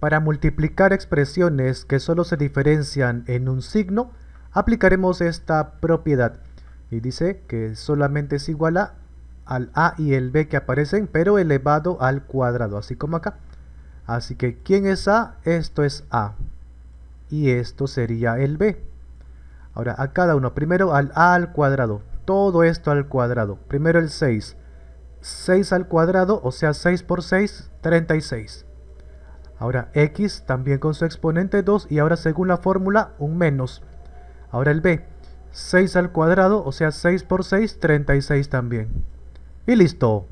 Para multiplicar expresiones que solo se diferencian en un signo, aplicaremos esta propiedad. Y dice que solamente es igual a al a y el b que aparecen, pero elevado al cuadrado, así como acá. Así que, ¿quién es a? Esto es a. Y esto sería el b. Ahora, a cada uno. Primero al a al cuadrado. Todo esto al cuadrado. Primero el 6. 6 al cuadrado, o sea 6 por 6, 36. Ahora x también con su exponente 2 y ahora según la fórmula un menos. Ahora el b, 6 al cuadrado, o sea 6 por 6, 36 también. Y listo.